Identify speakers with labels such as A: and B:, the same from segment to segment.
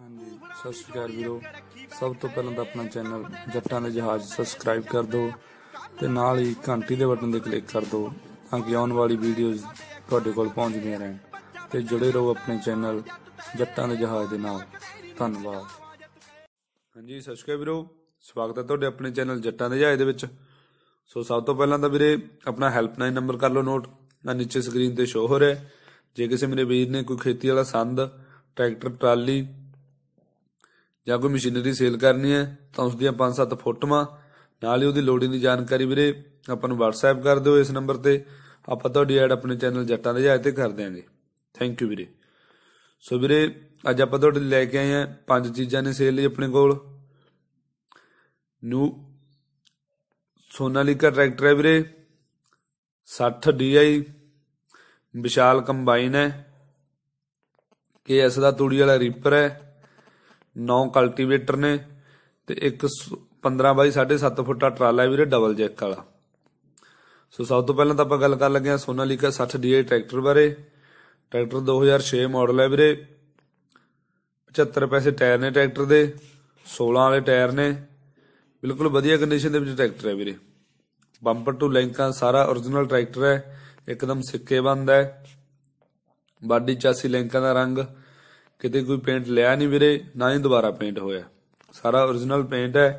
A: ਹਾਂਜੀ ਸਤਿ ਸ਼੍ਰੀ ਅਕਾਲ ਵੀਰੋ ਸਭ ਤੋਂ ਪਹਿਲਾਂ ਤਾਂ ਆਪਣਾ ਚੈਨਲ ਜੱਟਾਂ ਦੇ ਜਹਾਜ਼ ਸਬਸਕ੍ਰਾਈਬ ਕਰ ਦਿਓ ਤੇ ਨਾਲ ਹੀ ਘੰਟੀ ਦੇ ਬਟਨ ਤੇ ਕਲਿੱਕ ਕਰ ਦਿਓ ਤਾਂ ਕਿ ਆਉਣ ਵਾਲੀ ਵੀਡੀਓਜ਼ ਤੁਹਾਡੇ ਕੋਲ ਪਹੁੰਚਦੀਆਂ ਰਹਿਣ ਤੇ ਜੁੜੇ ਰਹੋ ਆਪਣੇ ਚੈਨਲ ਜੱਟਾਂ ਦੇ ਜਹਾਜ਼ ਦੇ ਨਾਲ ਧੰਨਵਾਦ ਹਾਂਜੀ ਸਤਿ ਸ਼੍ਰੀ ਅਕਾਲ ਵੀਰੋ ਸਵਾਗਤ ਹੈ ਤੁਹਾਡੇ ਆਪਣੇ ਚੈਨਲ ਜੱਟਾਂ ਦੇ ਜਹਾਜ਼ ਦੇ ਵਿੱਚ ਸੋ ਸਭ ਤੋਂ ਪਹਿਲਾਂ ਤਾਂ ਵੀਰੇ ਆਪਣਾ ਹੈਲਪਲਾਈਨ ਨੰਬਰ ਕਰ ਲਓ ਨੋਟ ਆ ਨੀਚੇ ਸਕਰੀਨ ਤੇ ਸ਼ੋ ਹੋ ਰਿਹਾ ਜੇ ਕਿਸੇ ਮੇਰੇ ਵੀਰ ਨੇ ਕੋਈ ਖੇਤੀ ਵਾਲਾ ਸੰਦ ਟਰੈਕਟਰ ਟਰਾਲੀ ਜਾਂ ਕੋਈ ਮਸ਼ੀਨਰੀ ਸੇਲ ਕਰਨੀ ਹੈ ਤਾਂ ਉਸ ਦੀਆਂ 5-7 ਫੋਟੋਆਂ ਨਾਲ ਹੀ ਉਹਦੀ ਲੋਡਿੰਗ ਦੀ ਜਾਣਕਾਰੀ ਵੀਰੇ ਆਪਾਂ ਨੂੰ WhatsApp ਕਰ ਦਿਓ ਇਸ ਨੰਬਰ ਤੇ ਆਪਾਂ ਤੁਹਾਡੀ ਐਡ ਆਪਣੇ ਚੈਨਲ ਜੱਟਾਂ ਦੇ ਜਾਇ ਤੇ ਕਰ ਦਿਆਂਗੇ ਥੈਂਕ ਯੂ ਵੀਰੇ ਸੋ ਵੀਰੇ ਅੱਜ ਆਪਾਂ ਤੁਹਾਡੇ ਲਈ ਲੈ ਕੇ ਆਏ ਆ ਪੰਜ ਚੀਜ਼ਾਂ ਨੇ ਸੇਲ ਲਈ ਆਪਣੇ ਕੋਲ ਨੂੰ ਸੋਨਾਲੀਕਾ ਟਰੈਕਟਰ ਹੈ ਵੀਰੇ 60 DI ਵਿਸ਼ਾਲ ਕੰਬਾਈਨ ਹੈ ਕੇਐਸ ਦਾ ਤੂੜੀ ਵਾਲਾ ਰੀਪਰ ਹੈ 9 ਕਲਟੀਵੇਟਰ ਨੇ ਤੇ ਇੱਕ 15 ਬਾਈ 7.5 ਫੁੱਟ ਦਾ ਟਰਾਲਾ ਵੀਰੇ ਡਬਲ ਜੈਕ ਵਾਲਾ ਸੋ ਸਭ ਤੋਂ ਪਹਿਲਾਂ ਤਾਂ ਆਪਾਂ ਗੱਲ ਕਰ ਲੱਗੇ ਆ ਸੋਨਾਲੀਕਾ 60 DI ਟਰੈਕਟਰ ਬਾਰੇ ਟਰੈਕਟਰ 2006 ਮਾਡਲ ਹੈ ਵੀਰੇ 75 ਪੈਸੇ ਟਾਇਰ ਨੇ ਟਰੈਕਟਰ ਦੇ 16 ਵਾਲੇ ਟਾਇਰ ਨੇ ਬਿਲਕੁਲ ਵਧੀਆ ਕੰਡੀਸ਼ਨ ਦੇ ਵਿੱਚ ਟਰੈਕਟਰ ਹੈ ਵੀਰੇ ਬੰਪਰ ਟੂ ਲੈਂਕਾਂ ਸਾਰਾ origignal ਟਰੈਕਟਰ ਹੈ ਇੱਕਦਮ ਸਿੱਕੇ ਬੰਦ ਹੈ ਬਾਡੀ ਚਾਸੀ ਲੈਂਕਾਂ ਦਾ ਰੰਗ ਕਿਤੇ ਕੋਈ ਪੇਂਟ ਲਿਆ ਨਹੀਂ ਵੀਰੇ ਨਾ ਹੀ ਦੁਬਾਰਾ ਪੇਂਟ ਹੋਇਆ ਸਾਰਾ origignal ਪੇਂਟ ਹੈ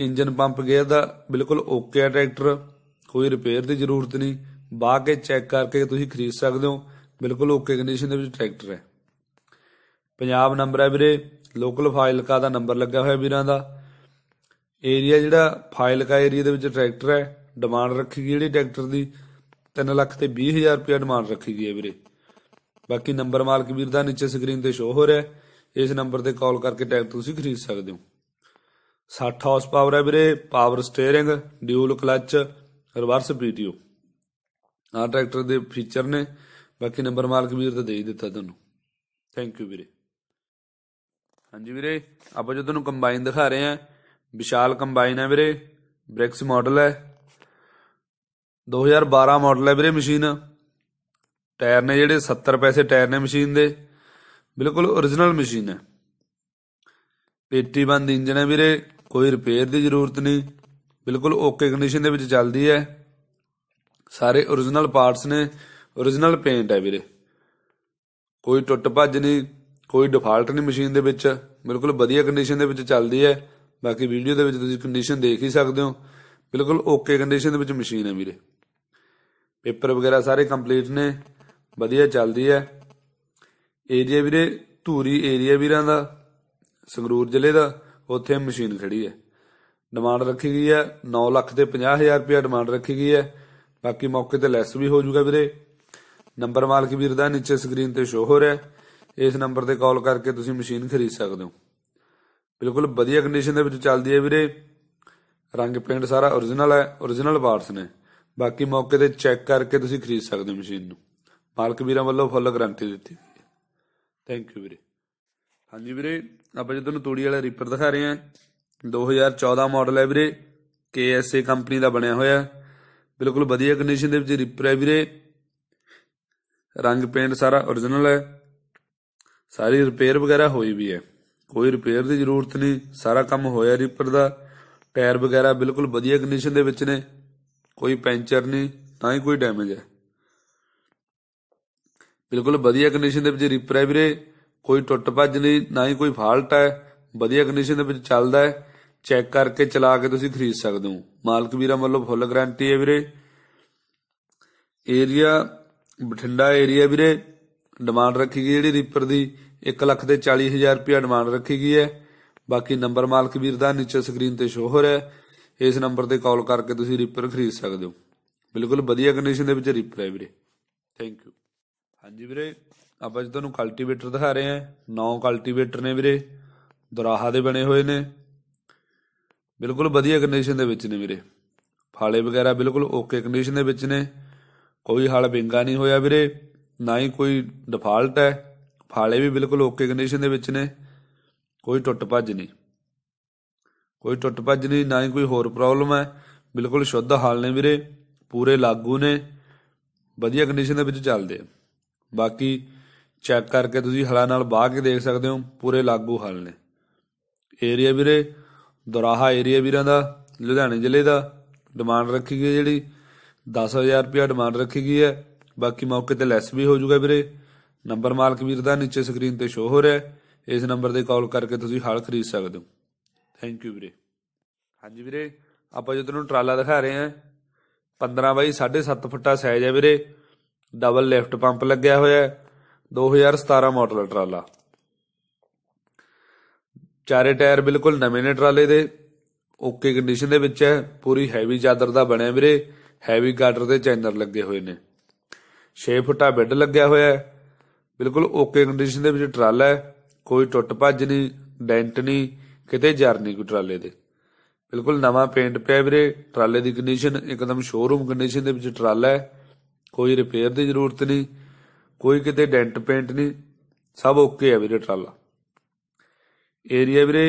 A: ਇੰਜਨ ਪੰਪ ਗੇਅਰ ਦਾ ਬਿਲਕੁਲ ਓਕੇ ਹੈ ਟਰੈਕਟਰ ਕੋਈ ਰਿਪੇਅਰ ਦੀ ਜ਼ਰੂਰਤ ਨਹੀਂ ਬਾਹ ਕੇ ਚੈੱਕ ਕਰਕੇ ਤੁਸੀਂ ਖਰੀਦ ਸਕਦੇ ਹੋ ਬਿਲਕੁਲ ਓਕੇ ਕੰਡੀਸ਼ਨ ਦੇ ਵਿੱਚ ਟਰੈਕਟਰ ਹੈ ਪੰਜਾਬ ਨੰਬਰ ਹੈ ਵੀਰੇ ਲੋਕਲ ਫਾਈਲਕਾ ਦਾ ਨੰਬਰ ਲੱਗਾ ਹੋਇਆ ਵੀਰਾਂ ਦਾ ਏਰੀਆ ਜਿਹੜਾ ਫਾਈਲਕਾ ਏਰੀਆ ਦੇ ਵਿੱਚ ਟਰੈਕਟਰ ਹੈ ਡਿਮਾਂਡ ਰੱਖੀ ਗਈ ਜਿਹੜੀ ਟਰੈਕਟਰ ਦੀ 3 ਲੱਖ ਤੇ 20 ਹਜ਼ਾਰ ਰੁਪਏ ਡਿਮਾਂਡ ਰੱਖੀ ਗਈ ਹੈ ਵੀਰੇ ਬਾਕੀ ਨੰਬਰ ਮਾਲਕ ਵੀਰ ਦਾ ਨੀਚੇ ਸਕਰੀਨ ਤੇ ਸ਼ੋ ਹੋ ਰਿਹਾ ਇਸ ਨੰਬਰ ਤੇ ਕਾਲ ਕਰਕੇ ਟੈਗ ਤੁਸੀਂ ਖਰੀਦ ਸਕਦੇ ਹੋ 60 ਹਾਰਸ ਪਾਵਰ ਹੈ ਵੀਰੇ power steering dual clutch reverse PTO ਆ ਟਰੈਕਟਰ ਦੇ ਫੀਚਰ ਨੇ ਬਾਕੀ ਨੰਬਰ ਮਾਲਕ ਵੀਰ ਤੇ ਦੇ ਹੀ ਦਿੱਤਾ ਤੁਹਾਨੂੰ ਥੈਂਕ ਯੂ ਵੀਰੇ ਹਾਂਜੀ ਵੀਰੇ ਆਪਾਂ ਜੋ ਤੁਹਾਨੂੰ ਕੰਬਾਈਨ ਦਿਖਾ ਰਹੇ ਆ ਵਿਸ਼ਾਲ ਕੰਬਾਈਨ ਹੈ ਵੀਰੇ ਬ੍ਰਿਕਸ ਮਾਡਲ ਹੈ 2012 ਮਾਡਲ ਹੈ ਵੀਰੇ ਮਸ਼ੀਨ ਟਾਇਰ ਨੇ ਜਿਹੜੇ 70 ਪੈਸੇ ਟਾਇਰ ਨੇ ਮਸ਼ੀਨ ਦੇ ਬਿਲਕੁਲ origignal ਮਸ਼ੀਨ ਹੈ ਪੇਟੀ ਬੰਦ ਇੰਜਨ ਹੈ ਵੀਰੇ ਕੋਈ ਰਿਪੇਅਰ ਦੀ ਜ਼ਰੂਰਤ ਨਹੀਂ ਬਿਲਕੁਲ ਓਕੇ ਕੰਡੀਸ਼ਨ ਦੇ ਵਿੱਚ ਚੱਲਦੀ ਹੈ ਸਾਰੇ origignal ਪਾਰਟਸ ਨੇ origignal ਪੇਂਟ ਹੈ ਵੀਰੇ ਕੋਈ ਟੁੱਟ ਭੱਜ ਨਹੀਂ ਕੋਈ ਡਿਫਾਲਟ ਨਹੀਂ ਮਸ਼ੀਨ ਦੇ ਵਿੱਚ ਬਿਲਕੁਲ ਵਧੀਆ ਕੰਡੀਸ਼ਨ ਦੇ ਵਿੱਚ ਚੱਲਦੀ ਹੈ ਬਾਕੀ ਵੀਡੀਓ ਦੇ ਵਿੱਚ ਤੁਸੀਂ ਕੰਡੀਸ਼ਨ ਦੇਖ ਹੀ ਸਕਦੇ ਹੋ ਬਿਲਕੁਲ ਓਕੇ ਕੰਡੀਸ਼ਨ ਦੇ ਵਿੱਚ ਮਸ਼ੀਨ ਹੈ ਵੀਰੇ ਪੇਪਰ ਵਗੈਰਾ ਸਾਰੇ ਕੰਪਲੀਟ ਨੇ ਵਧੀਆ ਚੱਲਦੀ ਹੈ ਏਰੀਆ ਵੀਰੇ ਧੂਰੀ ਏਰੀਆ ਵੀਰਾਂ ਦਾ ਸੰਗਰੂਰ ਜ਼ਿਲ੍ਹੇ ਦਾ ਉੱਥੇ ਮਸ਼ੀਨ ਖੜੀ ਹੈ ਡਿਮਾਂਡ ਰੱਖੀ ਗਈ ਹੈ 9 ਲੱਖ ਤੇ ਹਜ਼ਾਰ ਰੁਪਏ ਡਿਮਾਂਡ ਰੱਖੀ ਗਈ ਹੈ ਬਾਕੀ ਮੌਕੇ ਤੇ ਲੈਸ ਵੀ ਹੋ ਜਾਊਗਾ ਵੀਰੇ ਨੰਬਰ ਮਾਲਕ ਵੀਰ ਦਾ ਨੀਚੇ ਸਕਰੀਨ ਤੇ ਸ਼ੋ ਹੋ ਰਿਹਾ ਇਸ ਨੰਬਰ ਤੇ ਕਾਲ ਕਰਕੇ ਤੁਸੀਂ ਮਸ਼ੀਨ ਖਰੀਦ ਸਕਦੇ ਹੋ ਬਿਲਕੁਲ ਵਧੀਆ ਕੰਡੀਸ਼ਨ ਦੇ ਵਿੱਚ ਚੱਲਦੀ ਹੈ ਵੀਰੇ ਰੰਗ ਪੇਂਟ ਸਾਰਾ origignal ਹੈ origignal ਪਾਰਟਸ ਨੇ ਬਾਕੀ ਮੌਕੇ ਤੇ ਚੈੱਕ ਕਰਕੇ ਤੁਸੀਂ ਖਰੀਦ ਸਕਦੇ ਹੋ ਮਸ਼ੀਨ ਨੂੰ ਮਾਲਕ ਵੀਰਾਂ ਵੱਲੋਂ ਫੁੱਲ ਗਰੰਟੀ ਦਿੱਤੀ ਗਈ ਹੈ ਥੈਂਕ ਯੂ ਵੀਰੇ ਹਾਂਜੀ ਵੀਰੇ ਆਪਾਂ ਜਦੋਂ ਤੂੜੀ ਵਾਲਾ ਰੀਪਰ ਦਿਖਾ ਰਹੇ ਹਾਂ 2014 ਮਾਡਲ ਹੈ ਵੀਰੇ KSA ਕੰਪਨੀ ਦਾ ਬਣਿਆ ਹੋਇਆ ਬਿਲਕੁਲ ਵਧੀਆ ਕੰਡੀਸ਼ਨ ਦੇ ਵਿੱਚ ਰੀਪਰ ਹੈ ਵੀਰੇ ਰੰਗ ਪੇਂਟ ਸਾਰਾ origignal ਹੈ ਸਾਰੀ ਰਿਪੇਅਰ ਵਗੈਰਾ ਹੋਈ ਵੀ ਹੈ ਕੋਈ ਰਿਪੇਅਰ ਦੀ ਜ਼ਰੂਰਤ ਨਹੀਂ ਸਾਰਾ ਕੰਮ ਹੋਇਆ ਰੀਪਰ ਦਾ ਟਾਇਰ ਵਗੈਰਾ ਬਿਲਕੁਲ ਵਧੀਆ ਕੰਡੀਸ਼ਨ ਦੇ ਵਿੱਚ ਨੇ ਕੋਈ ਪੈਂਚਰ ਨਹੀਂ ਤਾਂ ਹੀ ਕੋਈ ਡੈਮੇਜ ਹੈ ਬਿਲਕੁਲ ਵਧੀਆ ਕੰਡੀਸ਼ਨ ਦੇ ਵਿੱਚ ਰੀਪਰ ਹੈ ਵੀਰੇ ਕੋਈ ਟੁੱਟ ਭੱਜ ਨਹੀਂ ਨਾ ਹੀ ਕੋਈ ਫਾਲਟ ਹੈ ਵਧੀਆ ਕੰਡੀਸ਼ਨ ਦੇ ਵਿੱਚ ਚੱਲਦਾ ਹੈ ਚੈੱਕ ਕਰਕੇ ਚਲਾ ਕੇ ਤੁਸੀਂ ਖਰੀਦ ਸਕਦੇ ਹੋ ਮਾਲਕ ਵੀਰਾਂ ਵੱਲੋਂ ਫੁੱਲ ਗਾਰੰਟੀ ਹੈ ਵੀਰੇ ਏਰੀਆ ਬਠਿੰਡਾ ਏਰੀਆ ਵੀਰੇ ਡਿਮਾਂਡ ਰੱਖੀ ਗਈ ਜਿਹੜੀ ਰੀਪਰ ਦੀ 1 ਲੱਖ ਤੇ 40000 ਰੁਪਏ ਡਿਮਾਂਡ ਰੱਖੀ ਗਈ ਹੈ ਬਾਕੀ ਨੰਬਰ ਮਾਲਕ ਵੀਰ ਦਾ ਨੀਚੇ ਸਕਰੀਨ ਤੇ ਸ਼ੋਅ ਹੋ ਰਿਹਾ ਹੈ ਇਸ ਨੰਬਰ ਤੇ ਕਾਲ ਕਰਕੇ ਤੁਸੀਂ ਰੀਪਰ ਖਰੀਦ ਸਕਦੇ ਹੋ ਬਿਲਕੁਲ ਵਧੀਆ ਕੰਡੀਸ਼ਨ ਦੇ ਵਿੱਚ ਰੀਪਰ ਹੈ ਵੀਰੇ ਥੈਂਕ ਯੂ ਹਾਂਜੀ ਵੀਰੇ ਆਪਾਂ ਜੀ ਤੁਹਾਨੂੰ ਕਲਟੀਵੇਟਰ ਦਿਖਾ ਰਹੇ ਹਾਂ ਨੌ ਕਲਟੀਵੇਟਰ ਨੇ ਵੀਰੇ ਦਰਾਹਾ ਦੇ ਬਣੇ ਹੋਏ ਨੇ ਬਿਲਕੁਲ ਵਧੀਆ ਕੰਡੀਸ਼ਨ ਦੇ ਵਿੱਚ ਨੇ ਵੀਰੇ ਫਾਲੇ ਵਗੈਰਾ ਬਿਲਕੁਲ ਓਕੇ ਕੰਡੀਸ਼ਨ ਦੇ ਵਿੱਚ ਨੇ ਕੋਈ ਹਲ ਬਿੰਗਾ ਨਹੀਂ ਹੋਇਆ ਵੀਰੇ ਨਾ ਹੀ ਕੋਈ ਡਿਫਾਲਟ ਹੈ ਫਾਲੇ ਵੀ ਬਿਲਕੁਲ ਓਕੇ ਕੰਡੀਸ਼ਨ ਦੇ ਵਿੱਚ ਨੇ ਕੋਈ ਟੁੱਟ ਭੱਜ ਨਹੀਂ ਕੋਈ ਟੁੱਟ ਭੱਜ ਨਹੀਂ ਨਾ ਹੀ ਕੋਈ ਹੋਰ ਪ੍ਰੋਬਲਮ ਹੈ ਬਿਲਕੁਲ ਸ਼ੁੱਧ ਹਾਲ ਨੇ ਵੀਰੇ ਪੂਰੇ ਲਾਗੂ ਨੇ ਵਧੀਆ ਕੰਡੀਸ਼ਨ ਦੇ ਵਿੱਚ ਚੱਲਦੇ ਆ ਬਾਕੀ ਚੈੱਕ ਕਰਕੇ ਤੁਸੀਂ ਹਲਾ ਨਾਲ ਬਾਹ ਕੇ ਦੇਖ ਸਕਦੇ ਹੋ ਪੂਰੇ ਲਾਗੂ ਹਲ ਨੇ ਏਰੀਆ ਵੀਰੇ ਦੁਰਾਹਾ ਏਰੀਆ ਵੀਰਾਂ ਦਾ ਲੁਧਿਆਣੇ ਜ਼ਿਲ੍ਹੇ ਦਾ ਡਿਮਾਂਡ ਰੱਖੀ ਗਈ ਜਿਹੜੀ 10000 ਰੁਪਿਆ ਡਿਮਾਂਡ ਰੱਖੀ ਗਈ ਹੈ ਬਾਕੀ ਮੌਕੇ ਤੇ ਲੈਸ ਵੀ ਹੋ ਜਾਊਗਾ ਵੀਰੇ ਨੰਬਰ ਮਾਲਕ ਵੀਰ ਦਾ ਨੀਚੇ ਸਕਰੀਨ ਤੇ ਸ਼ੋ ਹੋ ਰਿਹਾ ਹੈ ਇਸ ਨੰਬਰ ਤੇ ਕਾਲ ਕਰਕੇ ਤੁਸੀਂ ਹਾਲ ਖਰੀਦ ਸਕਦੇ ਹੋ ਥੈਂਕ ਯੂ ਵੀਰੇ ਹਾਂਜੀ ਵੀਰੇ ਆਪਾਂ ਜਦੋਂ ਤੁਹਾਨੂੰ ਟਰਾਲਾ ਦਿਖਾ ਰਹੇ ਹਾਂ 15 ਬਾਈ 7.5 ਫੁੱਟਾ ਸਾਈਜ਼ ਹੈ ਵੀਰੇ ਡਬਲ ਲਿਫਟ ਪੰਪ ਲੱਗਿਆ ਹੋਇਆ ਹੈ 2017 ਮਾਡਲ ਟਰਾਲਾ ਚਾਰੇ ਟਾਇਰ ਬਿਲਕੁਲ ਨਵੇਂ ਨੇ ਟਰਾਲੇ ਦੇ ਓਕੇ ਕੰਡੀਸ਼ਨ ਦੇ ਵਿੱਚ ਹੈ ਪੂਰੀ ਹੈਵੀ ਚਾਦਰ ਦਾ ਬਣਿਆ ਵੀਰੇ ਹੈਵੀ ਗਾਰਡਰ ਤੇ ਚੈਨਰ ਲੱਗੇ ਹੋਏ ਨੇ 6 ਫੁੱਟਾ ਬੈੱਡ ਲੱਗਿਆ ਹੋਇਆ ਹੈ ਬਿਲਕੁਲ ਓਕੇ ਕੰਡੀਸ਼ਨ ਦੇ ਵਿੱਚ ਟਰਾਲਾ ਹੈ ਕੋਈ ਟੁੱਟ ਭੱਜ ਨਹੀਂ ਡੈਂਟ ਨਹੀਂ ਕਿਤੇ ਜਰ ਨਹੀਂ ਕੋਈ ਟਰਾਲੇ ਦੇ ਬਿਲਕੁਲ ਨਵਾਂ ਪੇਂਟ ਪਿਆ ਵੀਰੇ ਟਰਾਲੇ ਦੀ ਕੰਡੀਸ਼ਨ ਇੱਕਦਮ ਸ਼ੋਰੂਮ ਕੰਡੀਸ਼ਨ ਦੇ ਵਿੱਚ ਟਰਾਲਾ ਹੈ ਕੋਈ ਰਿਪੇਅਰ ਦੀ ਜ਼ਰੂਰਤ ਨਹੀਂ ਕੋਈ ਕਿਤੇ ਡੈਂਟ ਪੇਂਟ ਨਹੀਂ ਸਭ ਓਕੇ ਆ ਵੀਰੇ ਟਰਾਲਾ ਏਰੀਆ ਵੀਰੇ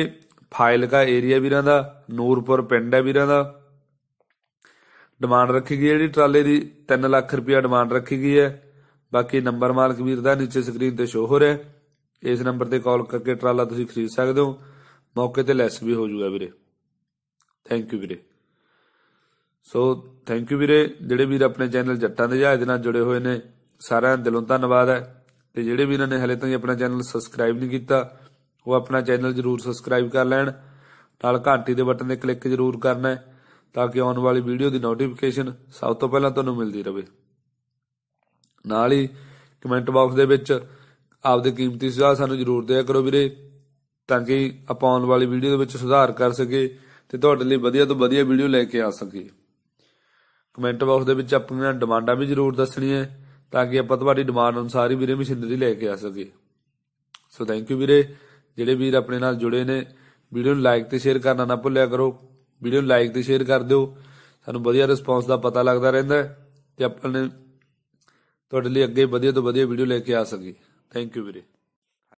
A: ਫਾਈਲ ਦਾ ਏਰੀਆ ਵੀਰਾਂ ਦਾ ਨੂਰਪੁਰ ਪਿੰਡ ਹੈ ਵੀਰਾਂ ਦਾ ਡਿਮਾਂਡ ਰੱਖੀ ਗਈ ਜਿਹੜੀ ਟਰਾਲੇ ਦੀ 3 ਲੱਖ ਰੁਪਇਆ ਡਿਮਾਂਡ ਰੱਖੀ ਗਈ ਹੈ ਬਾਕੀ ਨੰਬਰ ਮਾਲਕ ਵੀਰ ਦਾ ਨੀਚੇ ਸਕਰੀਨ ਤੇ ਸ਼ੋ ਹੋ ਰਿਹਾ ਇਸ ਨੰਬਰ ਤੇ ਕਾਲ ਕਰਕੇ ਟਰਾਲਾ ਤੁਸੀਂ ਖਰੀਦ ਸਕਦੇ ਹੋ ਮੌਕੇ ਤੇ ਲੈਸ ਵੀ ਹੋ ਜਾਊਗਾ ਵੀਰੇ ਥੈਂਕ ਯੂ ਵੀਰੇ ਸੋ ਥੈਂਕ ਯੂ ਵੀਰੇ ਜਿਹੜੇ ਵੀਰ ਆਪਣੇ ਚੈਨਲ ਜੱਟਾਂ ਦੇ ਜਹਾਜ਼ ਨਾਲ ਜੁੜੇ ਹੋਏ ਨੇ ਸਾਰਿਆਂ ਦਾ ਦਿਲੋਂ ਧੰਨਵਾਦ ਹੈ ਤੇ ਜਿਹੜੇ ਵੀ ਇਹਨਾਂ ਨੇ ਹਲੇ ਤੱਕ ਆਪਣਾ ਚੈਨਲ ਸਬਸਕ੍ਰਾਈਬ ਨਹੀਂ ਕੀਤਾ ਉਹ ਆਪਣਾ ਚੈਨਲ ਜਰੂਰ ਸਬਸਕ੍ਰਾਈਬ ਕਰ ਲੈਣ ਨਾਲ ਘੰਟੀ ਦੇ ਬਟਨ ਤੇ ਕਲਿੱਕ ਜਰੂਰ ਕਰਨਾ ਹੈ ਤਾਂ ਕਿ ਆਉਣ ਵਾਲੀ ਵੀਡੀਓ ਦੀ ਨੋਟੀਫਿਕੇਸ਼ਨ ਸਭ ਤੋਂ ਪਹਿਲਾਂ ਤੁਹਾਨੂੰ ਮਿਲਦੀ ਰਹੇ ਨਾਲ ਹੀ ਕਮੈਂਟ ਬਾਕਸ ਦੇ ਵਿੱਚ ਆਪਦੇ ਕੀਮਤੀ ਸੁਝਾਅ ਸਾਨੂੰ ਜਰੂਰ ਦਿਆ ਕਰੋ ਵੀਰੇ ਤਾਂ ਕਿ ਆਪਾਂ ਆਉਣ ਵਾਲੀ ਵੀਡੀਓ ਦੇ ਵਿੱਚ ਸੁਧਾਰ ਕਰ ਸਕੀਏ ਤੇ ਤੁਹਾਡੇ ਲਈ ਵਧੀਆ ਤੋਂ ਵਧੀਆ ਵੀਡੀਓ ਲੈ ਕੇ ਆ ਸਕੀਏ ਕਮੈਂਟ ਬਾਕਸ ਦੇ ਵਿੱਚ ਆਪਣੀਆਂ ਡਿਮਾਂਡਾਂ ਵੀ ਜ਼ਰੂਰ ਦੱਸਣੀਆਂ ਤਾਂ ਕਿ ਆਪਾਂ ਤੁਹਾਡੀ ਡਿਮਾਂਡ ਅਨੁਸਾਰ ਹੀ ਵੀਰੇ ਮਸ਼ੀਨਰੀ ਲੈ ਕੇ ਆ ਸਕੀਏ ਸੋ ਥੈਂਕ ਯੂ ਵੀਰੇ ਜਿਹੜੇ ਵੀਰ ਆਪਣੇ ਨਾਲ ਜੁੜੇ ਨੇ ਵੀਡੀਓ ਨੂੰ ਲਾਈਕ ਤੇ ਸ਼ੇਅਰ ਕਰਨਾ ਨਾ ਭੁੱਲਿਆ ਕਰੋ ਵੀਡੀਓ ਨੂੰ ਲਾਈਕ ਤੇ ਸ਼ੇਅਰ ਕਰ ਦਿਓ ਸਾਨੂੰ ਵਧੀਆ ਰਿਸਪੌਂਸ ਦਾ ਪਤਾ ਲੱਗਦਾ ਰਹਿੰਦਾ ਹੈ ਤੇ ਆਪਾਂ ਨੇ ਤੁਹਾਡੇ ਲਈ ਅੱਗੇ ਵਧੀਆ ਤੋਂ ਵਧੀਆ ਵੀਡੀਓ ਲੈ ਕੇ ਆ ਸਕੀਏ ਥੈਂਕ ਯੂ ਵੀਰੇ